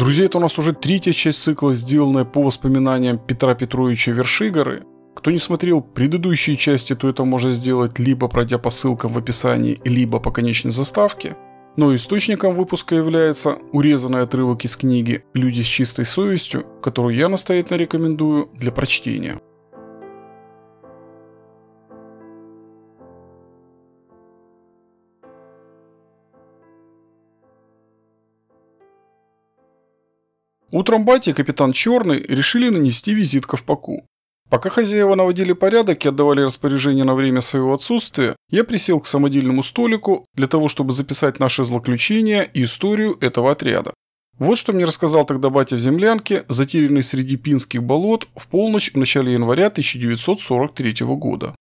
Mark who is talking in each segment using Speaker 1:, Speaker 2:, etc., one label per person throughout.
Speaker 1: Друзья, это у нас уже третья часть цикла, сделанная по воспоминаниям Петра Петровича Вершигоры. Кто не смотрел предыдущие части, то это можно сделать либо пройдя по ссылкам в описании, либо по конечной заставке. Но источником выпуска является урезанный отрывок из книги «Люди с чистой совестью», которую я настоятельно рекомендую для прочтения. Утром Бати и капитан Черный решили нанести визит к Ковпаку. Пока хозяева наводили порядок и отдавали распоряжение на время своего отсутствия, я присел к самодельному столику для того, чтобы записать наши злоключения и историю этого отряда. Вот что мне рассказал тогда батя в землянке, затерянный среди пинских болот в полночь в начале января 1943 года.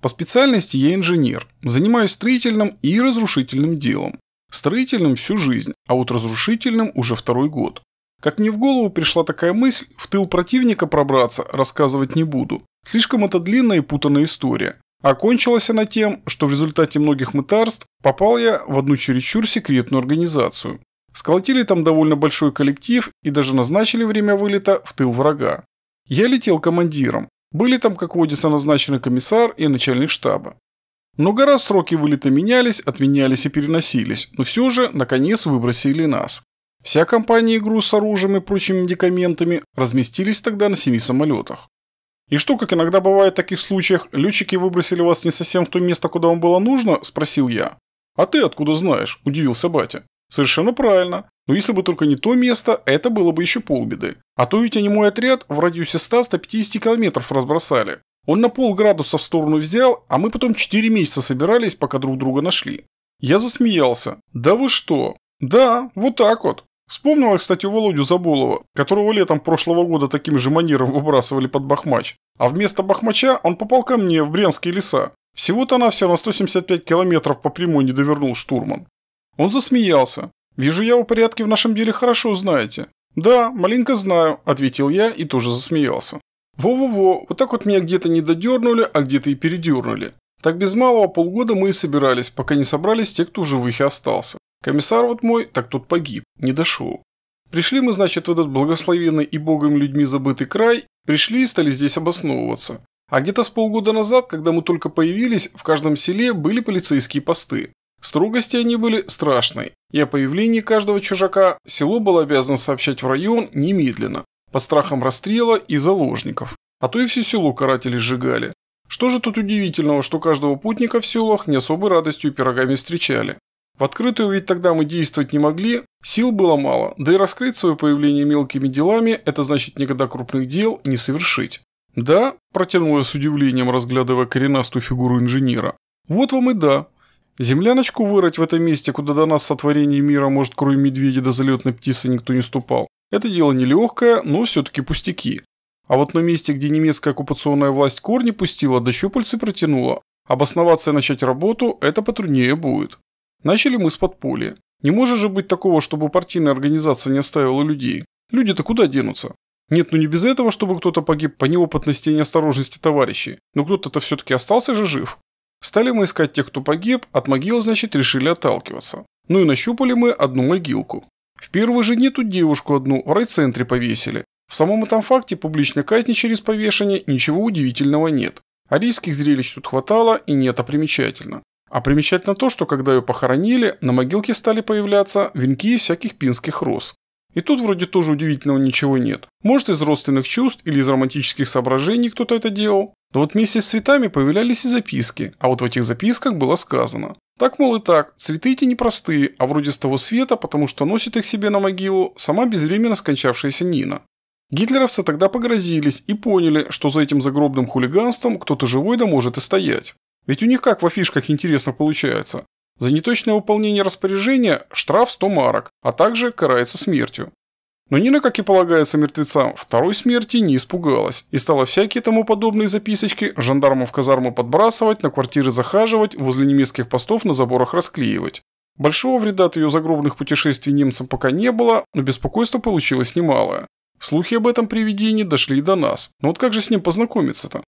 Speaker 1: По специальности я инженер, занимаюсь строительным и разрушительным делом. Строительным всю жизнь, а вот разрушительным уже второй год. Как мне в голову пришла такая мысль, в тыл противника пробраться рассказывать не буду. Слишком это длинная и путанная история. Окончилась она тем, что в результате многих мытарств попал я в одну чересчур секретную организацию. Сколотили там довольно большой коллектив и даже назначили время вылета в тыл врага. Я летел командиром. Были там, как водится, назначенный комиссар и начальник штаба. Много раз сроки вылета менялись, отменялись и переносились, но все же, наконец, выбросили нас. Вся компания игру с оружием и прочими медикаментами разместились тогда на семи самолетах. «И что, как иногда бывает в таких случаях, летчики выбросили вас не совсем в то место, куда вам было нужно?» – спросил я. «А ты откуда знаешь?» – удивился батя. «Совершенно правильно. Но если бы только не то место, это было бы еще полбеды. А то ведь они мой отряд в радиусе 100-150 километров разбросали. Он на полградуса в сторону взял, а мы потом 4 месяца собирались, пока друг друга нашли». Я засмеялся. «Да вы что?» «Да, вот так вот. Вспомнила, кстати, Володю Заболова, которого летом прошлого года таким же манером выбрасывали под бахмач. А вместо бахмача он попал ко мне в Брянские леса. Всего-то на все на 175 километров по прямой не довернул штурман. Он засмеялся. «Вижу, я у порядке в нашем деле хорошо знаете». «Да, маленько знаю», – ответил я и тоже засмеялся. «Во-во-во, вот так вот меня где-то не додернули, а где-то и передернули. Так без малого полгода мы и собирались, пока не собрались те, кто в живых и остался. Комиссар вот мой, так тот погиб, не дошел. Пришли мы, значит, в этот благословенный и богом людьми забытый край, пришли и стали здесь обосновываться. А где-то с полгода назад, когда мы только появились, в каждом селе были полицейские посты. Строгости они были страшной, и о появлении каждого чужака село было обязано сообщать в район немедленно, под страхом расстрела и заложников. А то и все село каратели сжигали. Что же тут удивительного, что каждого путника в селах не особой радостью и пирогами встречали? В открытую ведь тогда мы действовать не могли, сил было мало, да и раскрыть свое появление мелкими делами – это значит никогда крупных дел не совершить. «Да», – протянул я с удивлением, разглядывая коренастую фигуру инженера, – «вот вам и да. Земляночку вырыть в этом месте, куда до нас сотворение мира, может, кроме медведя до да залетной птицы никто не ступал, это дело нелегкое, но все-таки пустяки. А вот на месте, где немецкая оккупационная власть корни пустила, до щупальцы протянула, обосноваться и начать работу – это потруднее будет. Начали мы с подполья. Не может же быть такого, чтобы партийная организация не оставила людей. Люди-то куда денутся? Нет, ну не без этого, чтобы кто-то погиб по неопытности и неосторожности товарищей. Но кто-то-то все-таки остался же жив. Стали мы искать тех, кто погиб, от могил, значит, решили отталкиваться. Ну и нащупали мы одну могилку. В первые же дни тут девушку одну в райцентре повесили. В самом этом факте публичной казни через повешение ничего удивительного нет. Арийских зрелищ тут хватало и не это а примечательно. А примечательно то, что когда ее похоронили, на могилке стали появляться венки всяких пинских роз. И тут вроде тоже удивительного ничего нет. Может из родственных чувств или из романтических соображений кто-то это делал. Но вот вместе с цветами появлялись и записки, а вот в этих записках было сказано. Так, мол, и так, цветы эти непростые, а вроде с того света, потому что носит их себе на могилу сама безвременно скончавшаяся Нина. Гитлеровцы тогда погрозились и поняли, что за этим загробным хулиганством кто-то живой да может и стоять. Ведь у них как в афишках интересно получается. За неточное выполнение распоряжения штраф 100 марок, а также карается смертью. Но Нина, как и полагается мертвецам, второй смерти не испугалась и стала всякие тому подобные записочки жандармов казарму подбрасывать, на квартиры захаживать, возле немецких постов на заборах расклеивать. Большого вреда от ее загробных путешествий немцам пока не было, но беспокойство получилось немалое. Слухи об этом привидении дошли и до нас. Но ну вот как же с ним познакомиться-то?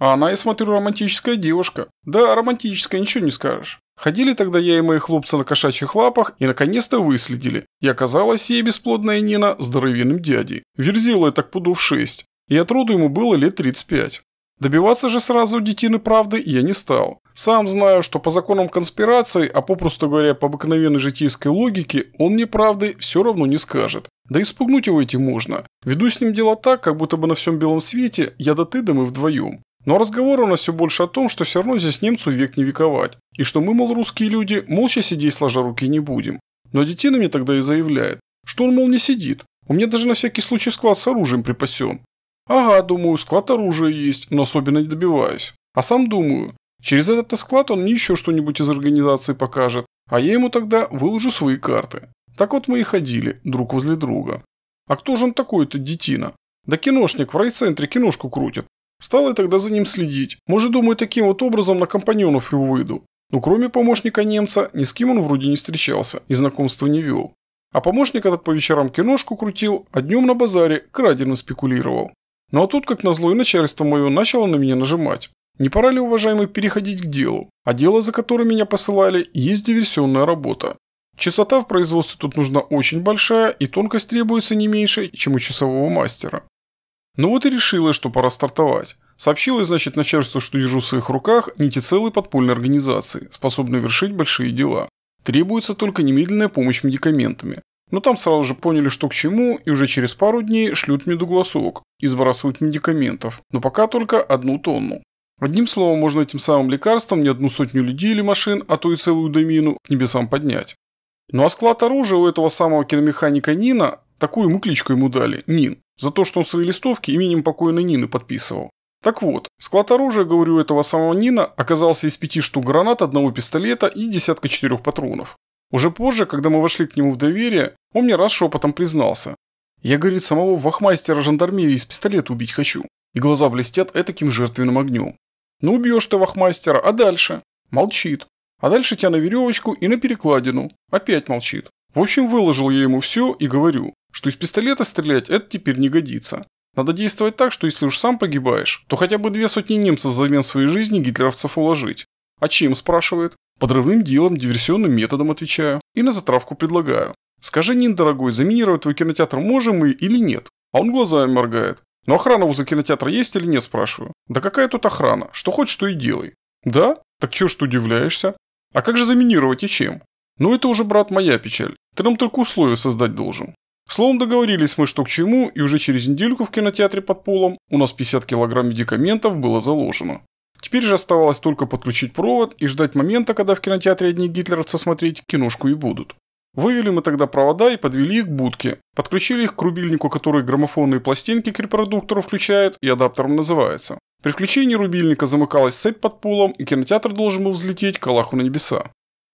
Speaker 1: А она, я смотрю, романтическая девушка. Да, романтическая, ничего не скажешь. Ходили тогда я и мои хлопцы на кошачьих лапах и наконец-то выследили. И оказалась ей бесплодная Нина здоровенным дядей. Верзила я так в шесть. И от роду ему было лет 35. Добиваться же сразу у детины правды я не стал. Сам знаю, что по законам конспирации, а попросту говоря, по обыкновенной житейской логике, он мне правды все равно не скажет. Да и спугнуть его этим можно. Веду с ним дело так, как будто бы на всем белом свете я до ты да мы вдвоем. Но разговор у нас все больше о том, что все равно здесь немцу век не вековать, и что мы, мол, русские люди, молча сидеть сложа руки не будем. Но Детина мне тогда и заявляет, что он, мол, не сидит, у меня даже на всякий случай склад с оружием припасен. Ага, думаю, склад оружия есть, но особенно не добиваюсь. А сам думаю, через этот склад он мне еще что-нибудь из организации покажет, а я ему тогда выложу свои карты. Так вот мы и ходили, друг возле друга. А кто же он такой-то, детина? Да киношник в райцентре киношку крутит, Стал я тогда за ним следить. Может, думаю, таким вот образом на компаньонов его выйду. Но кроме помощника немца, ни с кем он вроде не встречался и знакомства не вел. А помощник этот по вечерам киношку крутил, а днем на базаре краденым спекулировал. Ну а тут, как назло, и начальство мое начало на меня нажимать. Не пора ли, уважаемый, переходить к делу? А дело, за которое меня посылали, есть диверсионная работа. Чистота в производстве тут нужна очень большая, и тонкость требуется не меньше, чем у часового мастера. Ну вот и решила, что пора стартовать. Сообщила, значит, начальству, что держу в своих руках нити целой подпольной организации, способной вершить большие дела. Требуется только немедленная помощь медикаментами. Но там сразу же поняли, что к чему, и уже через пару дней шлют медугласок и сбрасывают медикаментов, но пока только одну тонну. Одним словом, можно этим самым лекарством не одну сотню людей или машин, а то и целую домину к небесам поднять. Ну а склад оружия у этого самого киномеханика Нина, такую ему кличку ему дали, Нин, за то, что он свои листовки именем покойной Нины подписывал. Так вот, склад оружия, говорю, этого самого Нина оказался из пяти штук гранат, одного пистолета и десятка четырех патронов. Уже позже, когда мы вошли к нему в доверие, он мне раз шепотом признался. Я, говорит, самого вахмайстера жандармерии из пистолета убить хочу. И глаза блестят этаким жертвенным огнем. Ну убьешь ты вахмайстера, а дальше? Молчит. А дальше тебя на веревочку и на перекладину. Опять молчит. В общем, выложил я ему все и говорю что из пистолета стрелять это теперь не годится. Надо действовать так, что если уж сам погибаешь, то хотя бы две сотни немцев взамен своей жизни гитлеровцев уложить. А чем, спрашивает? Подрывным делом, диверсионным методом отвечаю. И на затравку предлагаю. Скажи, Нин, дорогой, заминировать твой кинотеатр можем мы или нет? А он глазами моргает. Но ну, охрана возле кинотеатра есть или нет, спрашиваю. Да какая тут охрана? Что хочешь, то и делай. Да? Так чего ж ты удивляешься? А как же заминировать и чем? Ну это уже, брат, моя печаль. Ты нам только условия создать должен. Словом, договорились мы, что к чему, и уже через недельку в кинотеатре под полом у нас 50 килограмм медикаментов было заложено. Теперь же оставалось только подключить провод и ждать момента, когда в кинотеатре одни гитлеровцы смотреть киношку и будут. Вывели мы тогда провода и подвели их к будке. Подключили их к рубильнику, который граммофонные пластинки к репродуктору включает и адаптером называется. При включении рубильника замыкалась цепь под полом, и кинотеатр должен был взлететь к Аллаху на небеса.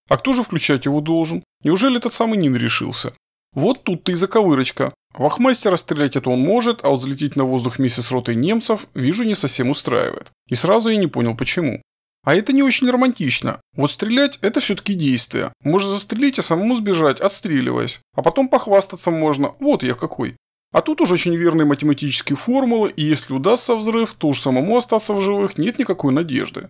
Speaker 1: А кто же включать его должен? Неужели этот самый Нин решился? Вот тут-то и заковырочка. Вахмастера стрелять это он может, а вот взлететь на воздух вместе с ротой немцев, вижу, не совсем устраивает. И сразу я не понял почему. А это не очень романтично. Вот стрелять – это все-таки действие. Можно застрелить, а самому сбежать, отстреливаясь. А потом похвастаться можно. Вот я какой. А тут уж очень верные математические формулы, и если удастся взрыв, то уж самому остаться в живых нет никакой надежды.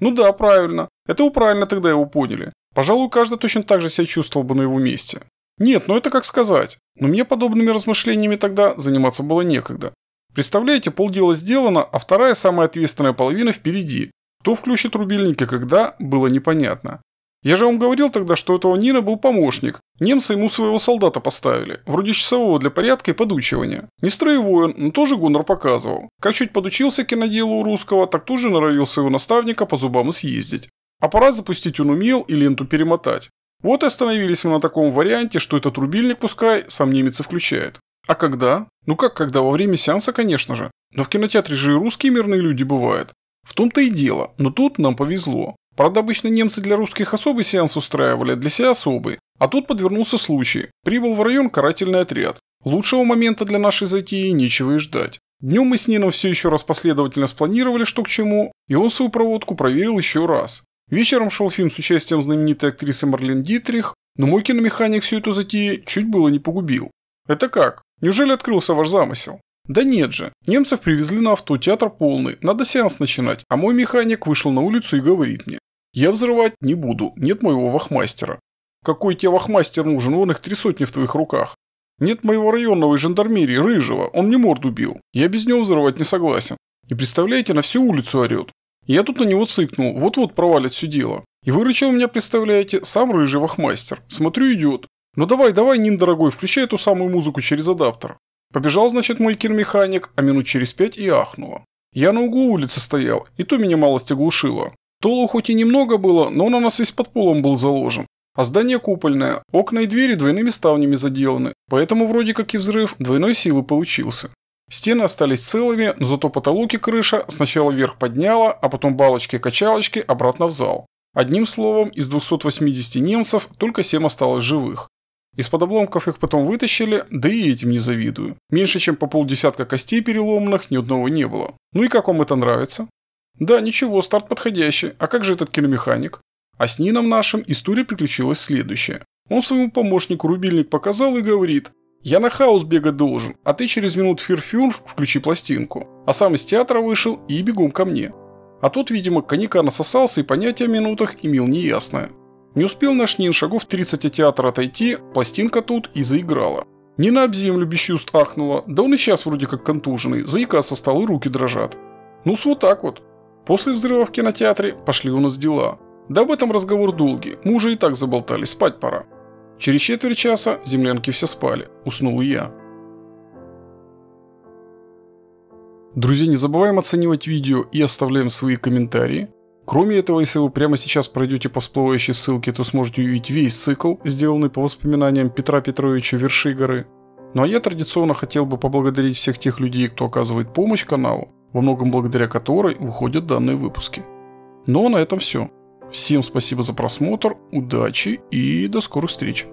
Speaker 1: Ну да, правильно. Это у правильно тогда его поняли. Пожалуй, каждый точно так же себя чувствовал бы на его месте. Нет, ну это как сказать. Но мне подобными размышлениями тогда заниматься было некогда. Представляете, полдела сделано, а вторая самая ответственная половина впереди. Кто включит рубильники когда, было непонятно. Я же вам говорил тогда, что у этого Нина был помощник. Немцы ему своего солдата поставили, вроде часового для порядка и подучивания. Не строевой он, но тоже гонор показывал. Как чуть подучился киноделу у русского, так тут же норовил своего наставника по зубам и съездить. А пора запустить он умел и ленту перемотать. Вот и остановились мы на таком варианте, что этот рубильник пускай сам немец и включает. А когда? Ну как когда? Во время сеанса, конечно же. Но в кинотеатре же и русские мирные люди бывают. В том-то и дело, но тут нам повезло. Правда, обычно немцы для русских особый сеанс устраивали, а для себя особый. А тут подвернулся случай. Прибыл в район карательный отряд. Лучшего момента для нашей затеи нечего и ждать. Днем мы с Нином все еще раз последовательно спланировали, что к чему, и он свою проводку проверил еще раз. Вечером шел фильм с участием знаменитой актрисы Марлен Дитрих, но мой киномеханик всю эту затею чуть было не погубил. Это как? Неужели открылся ваш замысел? Да нет же, немцев привезли на авто, театр полный, надо сеанс начинать, а мой механик вышел на улицу и говорит мне. Я взрывать не буду, нет моего вахмастера. Какой тебе вахмастер нужен, вон их три сотни в твоих руках. Нет моего районного и жандармерии, рыжего, он мне морду бил. Я без него взрывать не согласен. И представляете, на всю улицу орет. Я тут на него цыкнул, вот-вот провалит все дело. И выручил меня, представляете, сам рыжий вахмастер. Смотрю, идет. Ну давай, давай, Нин, дорогой, включай эту самую музыку через адаптер. Побежал, значит, мой кирмеханик, а минут через пять и ахнуло. Я на углу улицы стоял, и то меня малость оглушило. Толу хоть и немного было, но он у нас весь под полом был заложен. А здание купольное, окна и двери двойными ставнями заделаны, поэтому вроде как и взрыв двойной силы получился. Стены остались целыми, но зато потолок и крыша сначала вверх подняла, а потом балочки-качалочки обратно в зал. Одним словом, из 280 немцев только 7 осталось живых. Из-под обломков их потом вытащили, да и этим не завидую. Меньше чем по полдесятка костей переломанных ни одного не было. Ну и как вам это нравится? Да, ничего, старт подходящий. А как же этот киномеханик? А с Нином нашим история приключилась следующая. Он своему помощнику рубильник показал и говорит – я на хаос бегать должен, а ты через минут фирфюн включи пластинку. А сам из театра вышел и бегом ко мне. А тот, видимо, коньяка насосался и понятия о минутах имел неясное. Не успел наш Нин шагов 30 от театра отойти, пластинка тут и заиграла. Нина об землю без чувств ахнула, да он и сейчас вроде как контуженный, заикаться стал и руки дрожат. Ну с вот так вот. После взрыва в кинотеатре пошли у нас дела. Да об этом разговор долгий, мы уже и так заболтали, спать пора. Через четверть часа землянки все спали, уснул и я. Друзья, не забываем оценивать видео и оставляем свои комментарии. Кроме этого, если вы прямо сейчас пройдете по всплывающей ссылке, то сможете увидеть весь цикл, сделанный по воспоминаниям Петра Петровича Вершигоры. Ну а я традиционно хотел бы поблагодарить всех тех людей, кто оказывает помощь каналу, во многом благодаря которой выходят данные выпуски. Ну а на этом все. Всем спасибо за просмотр, удачи и до скорых встреч!